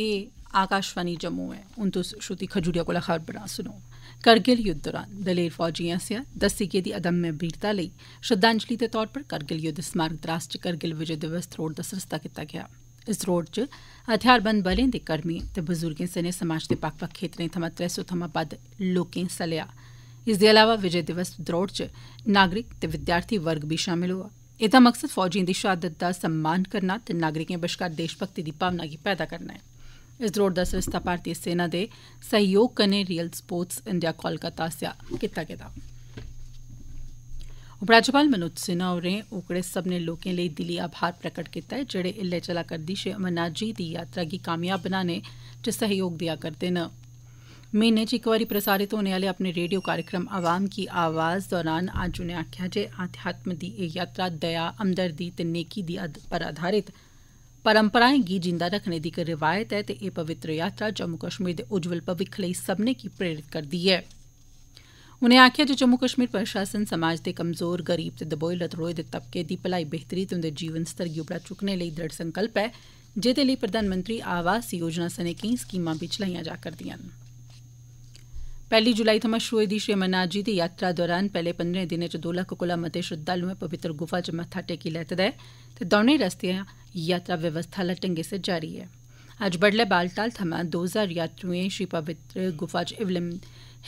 ਇਹ आकाशवाणी जम्मू ऐ हून तुस श्रुति खजूरिया को खबर खबरां सुनो करगिल युद्ध दौरान दलेर फौजियें आसेआ दस्सी गेदी अदम्य वीरता लेई श्रद्धांजलि के तौर पर करगिल युद्ध स्मारक द्रास च करगिल विजय दिवस थ्रोड़ का सरिस्ता कीता गया इस थ्रोड़ च हथियारबंद बलें के कर्मियें ते बजुर्गें सने समाज के बख बक्ख खेत्तरें थमां त्रै सौ थमां बद्ध लोकें हिस्सा लेआ इसदे अलावा विजय दिवस द्रौड़ च नागरिक ते विद्यार्थी वर्ग भी शामिल होआ एह्दा मकसद फौजियें दी शहादत का सम्मान करना ते नागरिकें बश्कार देशभक्ति की भावना गी पैदा करना है इस रोड दा सरिस्ता भारतीय सेना दे सहयोग कन्नै रियल स्पोर्ट्स इंडिया कोलकाता आसेआ कीता गेदा उपराज्यपाल मनोज सिन्हा होरें ओकड़े सब्मनें लोकें लेई दिली आभार प्रकट कीता ऐ जेहड़े ऐल्लै चलै करदी श्री अमरनाथ जी दी यात्रा गी कामयाब बनाने च सहयोग देआ करदे न महीने च इक बारी प्रसारित होने आले अपने रेडियो कार्यक्रम अवाम की आवाज दौरान अज्ज उनें आखेआ जे आध्यात्म दी एह् यात्रा दया हमदर्दी ते नेकी पर आधारित परम्पराएं गी जिंदा रखने दी इक रिवायत ऐ ते एह् पवित्र यात्रा जम्मू कश्मीर दे उज्जवल भविक्ख लेई सबने गी प्रेरित करदी ऐ उनें आखेआ जे जम्मू कश्मीर प्रशासन समाज दे कमजोर गरीब ते दबोए लतड़ोए दे तबके दी भलाई बेहतरी ते उंदे जीवन स्तर गी उबड़ा चुक्कने लेई दृढ़ संकल्प ऐ जेह्दे लेई प्रधानमंत्री आवास योजना सने केई स्कीमां बी चलाईयां जा करदिआं न पैहली जुलाई थमां शुरू होई दी श्री अमरनाथ जी दी यात्रा दौरान पैहले पंद्रह दिनें च दो लक्ख कोला मते श्रद्धालुएं पवित्र गुफा च मत्था टेकी लैते दा ऐ ते दौनें रस्तेया यात्रा व्यवस्था आला ढंगै सिर जारी ऐ अज्ज बड्डलै बालटाल थमां दो हजार यात्रुएं श्री पवित्र गुफा च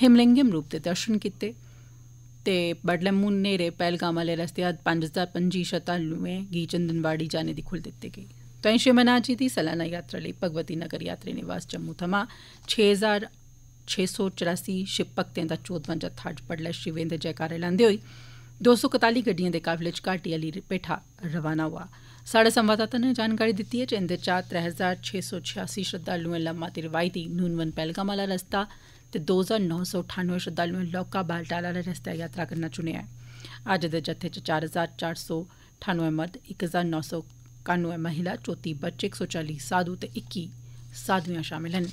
हिमलिंगम रूप दे दर्शन कीते ते बड्डलै मून न्हेरे पहलगाम आले रस्ते पंज हजार पं'जी श्रद्धालुएं गी चंदनवाड़ी जाने दी खुल्ल दित्ती गेई तोआई श्री अमरनाथ जी दी सालाना यात्रा लेई भगवती नगर यात्री निवास जम्मू थमां छे हजार 684 ਸ਼ਿਵ ਭਗਤਿਆਂ ਦਾ 54 ਜਥਾ ਅੱਜ ਪੜਲੇ ਸ਼ਿਵਿੰਦ ਜੈਕਾਰੇ ਲਾਂਦੇ ਹੋਏ 241 ਗੱਡੀਆਂ ਦੇ ਕਾਫਲੇ ਚ ਘਾਟੀ ਵਾਲੀ ਪੇਠਾ ਰਵਾਨਾ ਹੋਆ ਸਾਡੇ ਸੰਵਾਦਦਾਤਾ ਨੇ ਜਾਣਕਾਰੀ ਦਿੱਤੀ ਹੈ ਕਿ ਇੰਦੇ ਚਾ 3686 ਸ਼ਰਧਾਲੂਆਂ ਲੰਮਾ ਤੇ ਰਵਾਈਤੀ ਨੂਨਵਨ ਪਹਿਲਗਾਮਾਲਾ ਰਸਤਾ ਤੇ 2998 ਸ਼ਰਧਾਲੂਆਂ ਲੋਕਾ ਬਾਲਟਾਲ ਵਾਲਾ ਰਸਤਾ ਯਾਤਰਾ ਕਰਨਾ ਚੁਣਿਆ ਅੱਜ ਦੇ ਜਥੇ ਚ 4498 ਮਰਦ 1991 ਮਹਿਲਾ 34 ਬੱਚੇ 140 ਸਾਧੂ ਤੇ 21 ਸਾਧੂਆਂ ਸ਼ਾਮਿਲ ਹਨ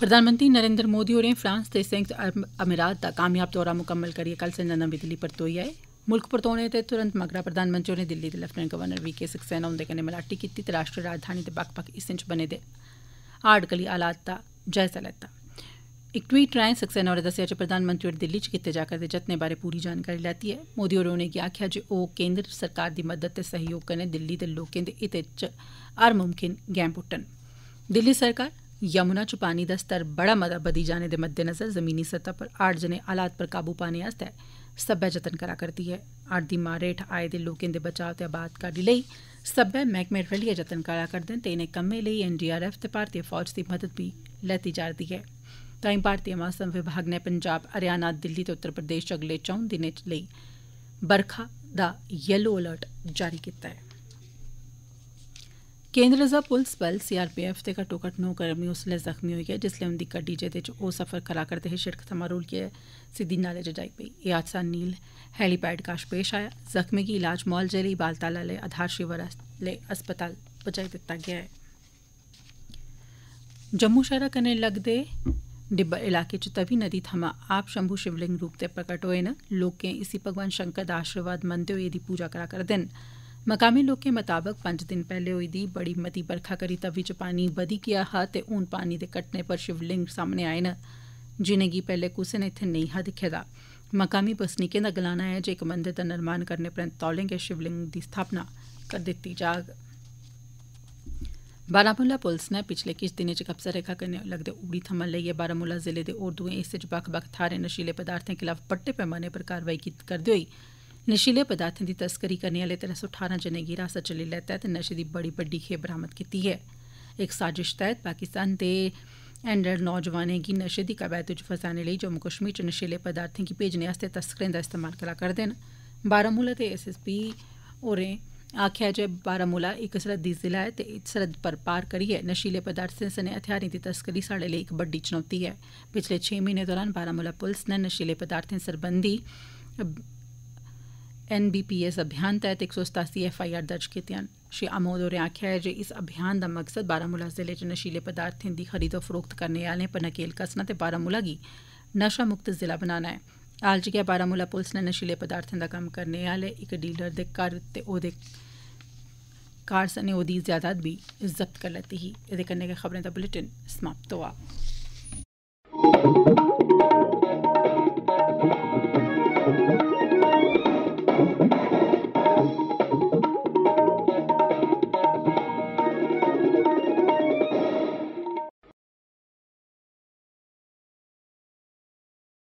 प्रधानमंत्री नरेंद्र मोदी होरें फ्रांस ते संयुक्त अरब अमीरात दा कामयाब दौरा मुकम्मल करियै कल संझा नमीं दिल्ली परतोई आए मुल्ख परतोने ते तुरंत मगरा प्रधानमंत्री होरें दिल्ली दे lieutenant governor V K Saxena हुंदे कन्नै मलाटी कीती ते राजधानी दे बक्ख बक्ख हिस्सें च बने दे हाड़कली हालात दा जायजा लैता इक ट्वीट राएं सक्सेना होरें दस्सेआ जे प्रधानमंत्री और दिल्ली च कीते जा जतनें बारै पूरी जानकारी लैती ऐ मोदी होरें उनेंगी आखेआ जे ओह् सरकार दी मदद ते सहयोग कन्नै दिल्ली दे लोकें दे हितै च हर मुमकिन गैंह् पुट्टन दिल्ली सरकार यमुना च पानी दा स्तर बड़ा मता बधी जाने दे मद्देनजर जमीनी सतह पर हाड़ जने हालात पर काबू पाने आस्तै सब्बै जतन करा करदी ऐ आठ दी मार हेठ आए दे लोकें दे बचाव ते आबादकारी लेई सब्बै मैह्कमे रलियै जतन करा करदे न ते इनें कम्में लेई एनडीआरएफ ते भारतीय फौज दी मदद भी लैती रही है तांई भारतीय मौसम विभाग ने पंजाब हरियाणा दिल्ली ते उत्तर प्रदेश च अगले चौं दिनें लेई बरखा दा येलो अलर्ट जारी कीता है केन्द्र रिजर्व पुलिस बल सीआरपीएफ के घटो घट नौ कर्मी उसलै जख्मी होई गे जिसलै उंदी गड्डी जेह्दे सफर करा करदे हे शिड़क थमां रुलियै सिद्धी नाले च जाई पेई एह् हादसा नील हैलीपैड कश पेश आया जख्मी की इलाज मुआलजे लेई बालताल आह्ले आधार शिविर आह्ले अस्पताल पजाई दित्ता गेआ ऐ जम्मू शहरा कन्नै लगदे डिब्बा इलाके च तवी नदी थमां आप शंभू शिवलिंग रूप से प्रकट होए न इसी भगवान शंकर का आशीर्वाद मनते हुए एह्दी पूजा करा करदे न मकामी लोकें मताबक पंज दिन पैहले होई दी बड़ी मती बरखा करी तवी च पानी बधी गेआ हा ते हून पानी दे कटने पर शिवलिंग सामने आए न जिनेंगी पैहले कुसै ने इत्थें नेईं हा दिक्खे दा मकामी बसनीकें दा गलाना ऐ जे इक मंदर दा निर्माण करने परैंत तौले गै शिवलिंग दी स्थापना करी दित्ती जाग बारामूला पुलिस ने पिछले किश दिनें च कब्जा रेखा कन्नै लगदे उड़ी थमां लेइयै बारामूला जिले दे होर दुए हिस्से च बक्ख बक्ख थाहरें नशीले पदार्थें खिलाफ बड्डे पैमाने पर कारवाई करदे होई नशीले पदार्थें दी तस्करी करने आले तिन्न सौ अठारह जने गी हिरासत च लेई लैता ते नशे दी बड़ी बड्डी खेप बरामद कीती है इक साजिश तैह्त पाकिस्तान दे एंडर नौजवानें गी नशे दी कबैत च फसाने लेई जम्मू कश्मीर च नशीले पदार्थें गी भेजने आस्तै तस्करें दा इस्तेमाल करा करदे न बारामूला दे एसएसपी होरें आखेआ ऐ जे बारामूला इक सरहदी जिला ऐ ते सरहद पर पार करियै नशीले पदार्थें सने हथियारें दी तस्करी साढ़े लेई इक बड्डी चुनौती ऐ पिछले छे म्हीने दौरान बारामूला पुलस ने नशीले पदार्थें सरबंधी एन बी पी एस अभियान तहत एक सौ सतासी एफ आई आर दर्ज कीती श्री अमोद होरें आख्या ऐ इस अभियान का मकसद बारामूला जिले च नशीले पदार्थें की खरीदो फरोख्त करने आह्लें पर नकेल कसना बारामूला की नशा मुक्त जिला बनाना है हाल च गै बारामूला पुलिस ने नशीले पदार्थों का कम करने आह्ले इक डीलर दे घर ते ओह्दे कार सने ओह्दी जायदाद जब्त कर लैती ही एह्दे खबरें दा बुलेटिन समाप्त होआ